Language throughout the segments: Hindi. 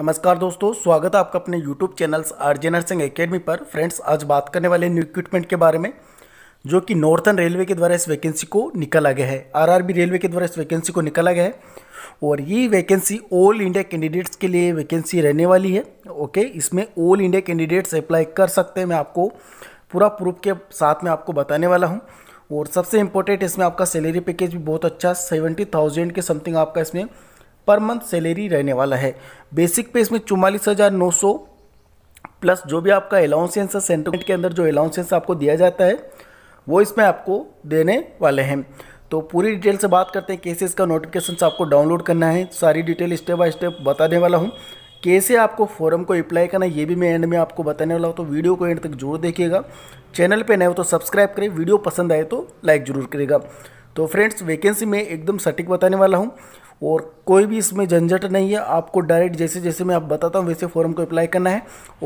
नमस्कार दोस्तों स्वागत है आपका अपने YouTube channels J nursing academy पर फ्रेंड्स आज बात करने वाले न्यू इक्विपमेंट के बारे में जो कि नॉर्थन रेलवे के द्वारा इस वैकेंसी को निकाला गया है आरआरबी रेलवे के द्वारा इस वैकेंसी को निकाला गया है और ये वैकेंसी ऑल इंडिया कैंडिडेट्स के लिए वैकेंसी रहने वाली है ओके इसमें ऑल इंडिया कैंडिडेट्स अप्लाई कर सकते हैं मैं आपको पूरा प्रूफ के साथ में आपको बताने वाला हूँ और सबसे इम्पोर्टेंट इसमें आपका सैलरी पैकेज भी बहुत अच्छा सेवेंटी थाउजेंड के समथिंग आपका इसमें पर मंथ सैलरी रहने वाला है बेसिक पे इसमें चुमालीस हज़ार नौ सौ प्लस जो भी आपका अलाउंसेंस है सेंटर के अंदर जो अलाउंसेंस आपको दिया जाता है वो इसमें आपको देने वाले हैं तो पूरी डिटेल से बात करते हैं कैसे इसका नोटिफिकेशन आपको डाउनलोड करना है सारी डिटेल स्टेप बाय स्टेप बताने वाला हूँ कैसे आपको फॉरम को अप्लाई करना है ये भी मैं एंड में आपको बताने वाला हूँ तो वीडियो को एंड तक जरूर देखिएगा चैनल पे नए हो तो सब्सक्राइब करें वीडियो पसंद आए तो लाइक जरूर करेगा तो फ्रेंड्स वैकेंसी में एकदम सटीक बताने वाला हूँ और कोई भी इसमें झंझट नहीं है आपको डायरेक्ट जैसे जैसे मैं आप बताता हूँ वैसे फॉर्म को अप्लाई करना है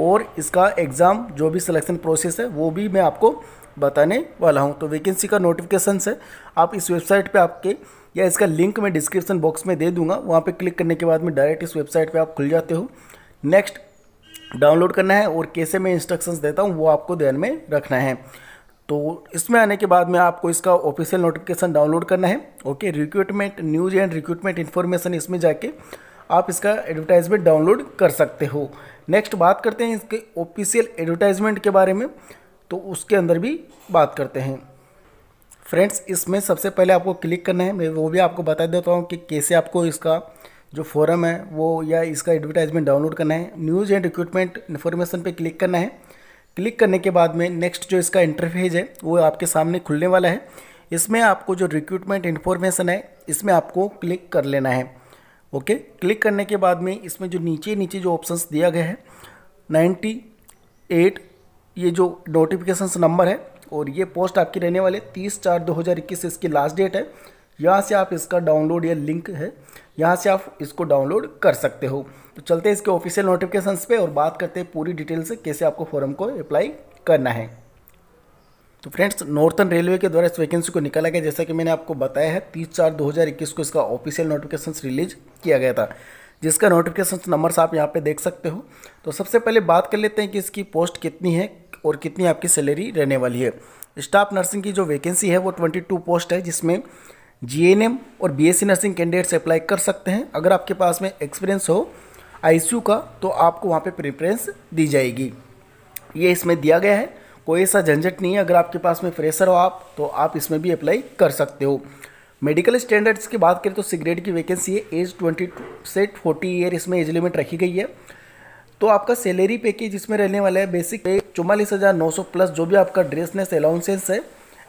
और इसका एग्ज़ाम जो भी सिलेक्शन प्रोसेस है वो भी मैं आपको बताने वाला हूँ तो वैकेंसी का नोटिफिकेशन है आप इस वेबसाइट पर आपके या इसका लिंक मैं डिस्क्रिप्शन बॉक्स में दे दूंगा वहाँ पर क्लिक करने के बाद में डायरेक्ट इस वेबसाइट पर आप खुल जाते हो नेक्स्ट डाउनलोड करना है और कैसे मैं इंस्ट्रक्शंस देता हूँ वो आपको ध्यान में रखना है तो इसमें आने के बाद में आपको इसका ऑफिशियल नोटिफिकेशन डाउनलोड करना है okay recruitment news and recruitment information इसमें जाके आप इसका एडवर्टाइजमेंट डाउनलोड कर सकते हो नेक्स्ट बात करते हैं इसके ऑफिशियल एडवर्टाइजमेंट के बारे में तो उसके अंदर भी बात करते हैं फ्रेंड्स इसमें सबसे पहले आपको क्लिक करना है मैं वो भी आपको बता देता हूँ कि कैसे आपको इसका जो फॉरम है वो या इसका एडवर्टाइजमेंट डाउनलोड करना है न्यूज़ एंड रिक्रूटमेंट इन्फॉर्मेशन पे क्लिक करना है क्लिक करने के बाद में नेक्स्ट जो इसका इंटरफेज है वो आपके सामने खुलने वाला है इसमें आपको जो रिक्रूटमेंट इन्फॉर्मेशन है इसमें आपको क्लिक कर लेना है ओके क्लिक करने के बाद में इसमें जो नीचे नीचे जो ऑप्शंस दिया गया है नाइन्टी एट ये जो नोटिफिकेशन नंबर है और ये पोस्ट आपकी रहने वाले तीस चार दो हज़ार इक्कीस इसकी लास्ट डेट है यहाँ से आप इसका डाउनलोड या लिंक है यहाँ से आप इसको डाउनलोड कर सकते हो तो चलते हैं इसके ऑफिशियल नोटिफिकेशन पे और बात करते हैं पूरी डिटेल से कैसे आपको फॉर्म को अप्लाई करना है तो फ्रेंड्स नॉर्थन रेलवे के द्वारा इस वैकेंसी को निकाला गया जैसा कि मैंने आपको बताया है तीस चार इक्कीस को इसका ऑफिशियल नोटिफिकेशन रिलीज किया गया था जिसका नोटिफिकेशन नंबर्स आप यहाँ पे देख सकते हो तो सबसे पहले बात कर लेते हैं कि इसकी पोस्ट कितनी है और कितनी आपकी सैलरी रहने वाली है स्टाफ नर्सिंग की जो वैकेंसी है वो ट्वेंटी टू पोस्ट है जिसमें जीएनएम और बीएससी नर्सिंग कैंडिडेट्स अप्लाई कर सकते हैं अगर आपके पास में एक्सपीरियंस हो आईसीयू का तो आपको वहाँ पे प्रेफरेंस दी जाएगी ये इसमें दिया गया है कोई ऐसा झंझट नहीं है अगर आपके पास में फ्रेशर हो आप तो आप इसमें भी अप्लाई कर सकते हो मेडिकल स्टैंडर्ड्स की बात करें तो सिगरेट की वैकेंसी है एज ट्वेंटी से फोर्टी ईयर इसमें एज लिमिट रखी गई है तो आपका सैलरी पैकेज इसमें रहने वाला है बेसिक पे चौवालीस हज़ार नौ सौ प्लस जो भी आपका ड्रेसनेस अलाउंसेस है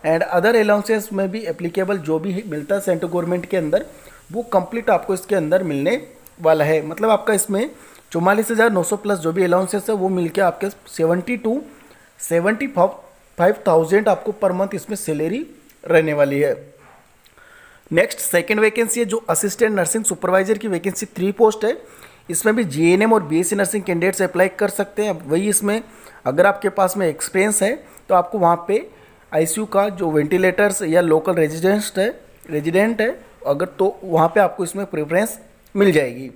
एंड अदर अलाउंसेस में भी एप्लीकेबल जो भी मिलता है सेंट्रल गवर्नमेंट के अंदर वो कंप्लीट आपको इसके अंदर मिलने वाला है मतलब आपका इसमें चौवालीस हज़ार नौ सौ प्लस जो भी अलाउंसेस है वो मिलके आपके seventy two seventy five thousand आपको पर मंथ इसमें सैलरी रहने वाली है नेक्स्ट सेकेंड वैकेंसी है जो असिस्टेंट नर्सिंग सुपरवाइजर की वैकेंसी थ्री पोस्ट है इसमें भी जीएनएम और बीएससी नर्सिंग कैंडिडेट्स अप्लाई कर सकते हैं वही इसमें अगर आपके पास में एक्सपीरियंस है तो आपको वहाँ पे आईसीयू का जो वेंटिलेटर्स या लोकल रेजिडेंस है रेजिडेंट है अगर तो वहाँ पे आपको इसमें प्रेफरेंस मिल जाएगी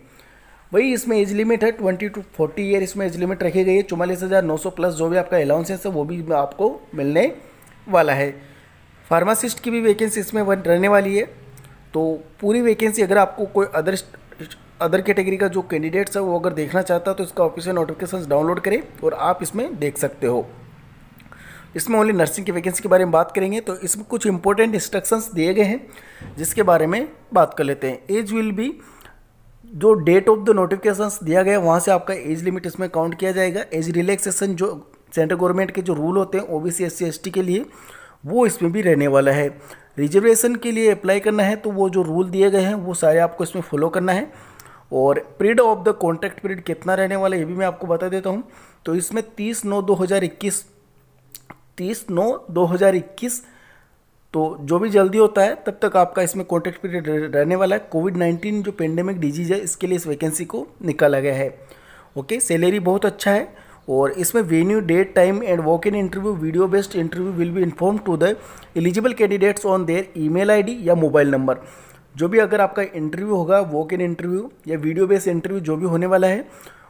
वही इसमें एज लिमिट है ट्वेंटी टू फोर्टी ईयर इसमें एज लिमिट रखी गई है चौवालीस हज़ार नौ सौ प्लस जो भी आपका अलाउंसेंस है वो भी आपको मिलने वाला है फार्मासिस्ट की भी वैकेंसी इसमें रहने वाली है तो पूरी वैकेंसी अगर आपको कोई अदर अदर कैटेगरी का जो कैंडिडेट्स है वो अगर देखना चाहता है तो इसका ऑफिशियल नोटिफिकेशन डाउनलोड करें और आप इसमें देख सकते हो इसमें ओनली नर्सिंग की वैकेंसी के बारे में बात करेंगे तो इसमें कुछ इंपॉर्टेंट इंस्ट्रक्शंस दिए गए हैं जिसके बारे में बात कर लेते हैं एज विल बी जो डेट ऑफ द नोटिफिकेशन दिया गया वहाँ से आपका एज लिमिट इसमें काउंट किया जाएगा एज रिलैक्सेशन जो सेंट्रल गवर्नमेंट के जो रूल होते हैं O B C S C S T के लिए वो इसमें भी रहने वाला है रिजर्वेशन के लिए अप्लाई करना है तो वो जो रूल दिए गए हैं वो सारे आपको इसमें फॉलो करना है और period of the contract period कितना रहने वाला है ये भी मैं आपको बता देता हूँ तो इसमें तीस नौ दो हज़ार इक्कीस तीस नौ दो हज़ार इक्कीस तो जो भी जल्दी होता है तब तक आपका इसमें कॉन्टैक्ट पीरियड रहने वाला है कोविड नाइन्टीन जो पेंडेमिक डिजीज है इसके लिए इस वैकेंसी को निकाला गया है ओके सैलरी बहुत अच्छा है और इसमें venue date time and walk in interview video based interview will be inform to the eligible candidates on their email ID या मोबाइल नंबर जो भी अगर आपका इंटरव्यू होगा वॉक इन इंटरव्यू या वीडियो बेस्ड इंटरव्यू जो भी होने वाला है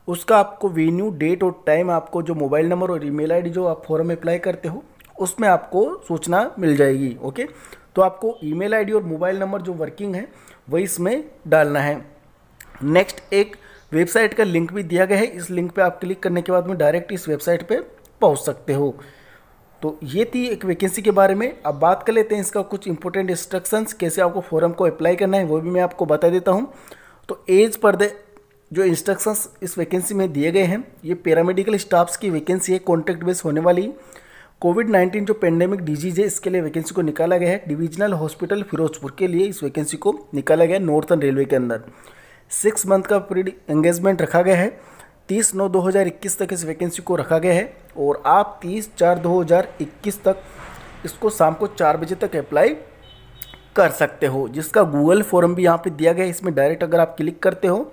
उसका आपको वेन्यू डेट और टाइम आपको जो मोबाइल नंबर और ईमेल आईडी जो आप फॉर्म में अप्लाई करते हो उसमें आपको सूचना मिल जाएगी ओके तो आपको ईमेल आईडी और मोबाइल नंबर जो वर्किंग है वही इसमें डालना है नेक्स्ट एक वेबसाइट का लिंक भी दिया गया है इस लिंक पर आप क्लिक करने के बाद में डायरेक्ट इस वेबसाइट पर पहुँच सकते हो तो ये थी एक वैकेंसी के बारे में अब बात कर लेते हैं इसका कुछ इंपॉर्टेंट इंस्ट्रक्शंस कैसे आपको फॉर्म को अप्लाई करना है वो भी मैं आपको बता देता हूँ तो एज पर द जो इंस्ट्रक्शंस इस वैकेंसी में दिए गए हैं ये पैरामेडिकल स्टाफ्स की वैकेंसी है कॉन्ट्रैक्ट बेस होने वाली कोविड नाइन्टीन जो पेंडेमिक डिजीज है इसके लिए वैकेंसी को निकाला गया है डिविजनल हॉस्पिटल फिरोजपुर के लिए इस वैकेंसी को निकाला गया है नॉर्थन रेलवे के अंदर सिक्स मंथ का पीरियड एंगेजमेंट रखा गया है तीस नौ दो हज़ार इक्कीस तक इस वैकेंसी को रखा गया है और आप तीस चार दो हज़ार इक्कीस तक इसको शाम को चार बजे तक अप्लाई कर सकते हो जिसका गूगल फॉर्म भी यहाँ पे दिया गया है इसमें डायरेक्ट अगर आप क्लिक करते हो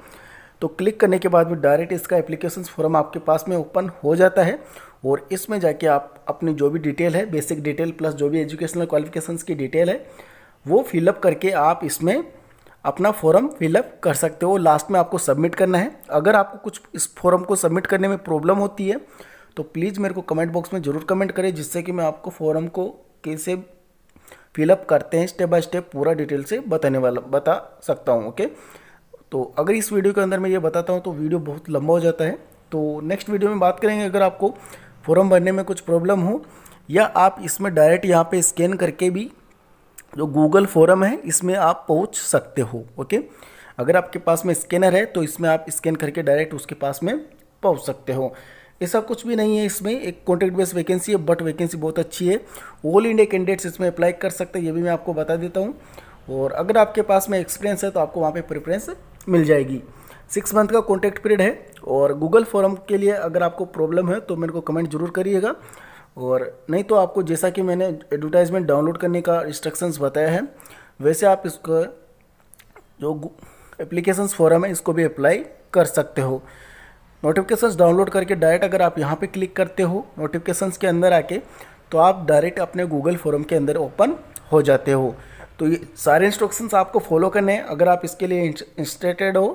तो क्लिक करने के बाद भी डायरेक्ट इसका एप्लीकेशन फॉर्म आपके पास में ओपन हो जाता है और इसमें जाके आप अपनी जो भी डिटेल है बेसिक डिटेल प्लस जो भी एजुकेशनल क्वालिफिकेशंस की डिटेल है वो फिलअप करके आप इसमें अपना फॉर्म फिलअप कर सकते हो लास्ट में आपको सबमिट करना है अगर आपको कुछ इस फॉर्म को सबमिट करने में प्रॉब्लम होती है तो प्लीज़ मेरे को कमेंट बॉक्स में ज़रूर कमेंट करें जिससे कि मैं आपको फॉर्म को कैसे फिलअप करते हैं स्टेप बाय स्टेप पूरा डिटेल से बताने वाला बता सकता हूँ ओके okay? तो अगर इस वीडियो के अंदर मैं ये बताता हूँ तो वीडियो बहुत लंबा हो जाता है तो नेक्स्ट वीडियो में बात करेंगे अगर आपको फॉर्म भरने में कुछ प्रॉब्लम हो या आप इसमें डायरेक्ट यहाँ पे स्कैन करके भी जो गूगल फॉरम है इसमें आप पहुँच सकते हो ओके अगर आपके पास में स्कैनर है तो इसमें आप स्कैन करके डायरेक्ट उसके पास में पहुँच सकते हो ऐसा कुछ भी नहीं है इसमें एक कॉन्टैक्ट बेस्ड वैकेंसी है बट वैकेंसी बहुत अच्छी है ऑल इंडिया कैंडिडेट्स इसमें अप्लाई कर सकते हैं ये भी मैं आपको बता देता हूँ और अगर आपके पास में एक्सपीरियंस है तो आपको वहाँ पे प्रेफरेंस मिल जाएगी सिक्स मंथ का कॉन्टैक्ट पीरियड है और गूगल फॉरम के लिए अगर आपको प्रॉब्लम है तो मेरे को कमेंट जरूर करिएगा और नहीं तो आपको जैसा कि मैंने एडवर्टाइजमेंट डाउनलोड करने का इंस्ट्रक्शंस बताया है वैसे आप इसको जो एप्लीकेशंस फॉरम है इसको भी अप्लाई कर सकते हो नोटिफिकेशंस डाउनलोड करके डायरेक्ट अगर आप यहाँ पे क्लिक करते हो नोटिफिकेशंस के अंदर आके तो आप डायरेक्ट अपने गूगल फॉरम के अंदर ओपन हो जाते हो तो ये सारे इंस्ट्रक्शंस आपको फॉलो करने हैं अगर आप इसके लिए इंस्टेटेड हो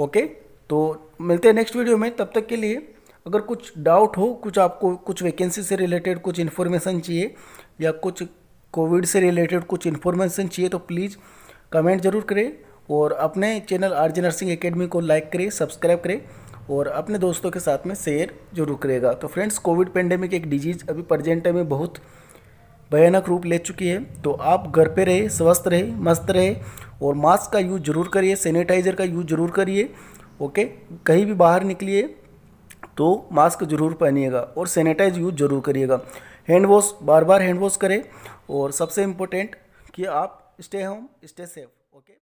ओके तो मिलते हैं नेक्स्ट वीडियो में तब तक के लिए अगर कुछ डाउट हो कुछ आपको कुछ वैकेंसी से रिलेटेड कुछ इन्फॉर्मेशन चाहिए या कुछ कोविड से रिलेटेड कुछ इन्फॉर्मेशन चाहिए तो प्लीज़ कमेंट ज़रूर करें और अपने channel R G nursing academy को लाइक करें सब्सक्राइब करें और अपने दोस्तों के साथ में शेयर जरूर करेगा तो फ्रेंड्स कोविड पेंडेमिक एक डिजीज़ अभी प्रजेंट टाइम में बहुत भयानक रूप ले चुकी है तो आप घर पे रहे स्वस्थ रहे मस्त रहे और मास्क का यूज़ ज़रूर करिए सैनिटाइज़र का यूज़ ज़रूर करिए ओके कहीं भी बाहर निकलिए तो मास्क ज़रूर पहनिएगा और सैनिटाइज यूज़ ज़रूर करिएगा हैंड वॉश बार बार हैंड वॉश करें और सबसे इम्पोर्टेंट कि आप स्टे होम स्टे सेफ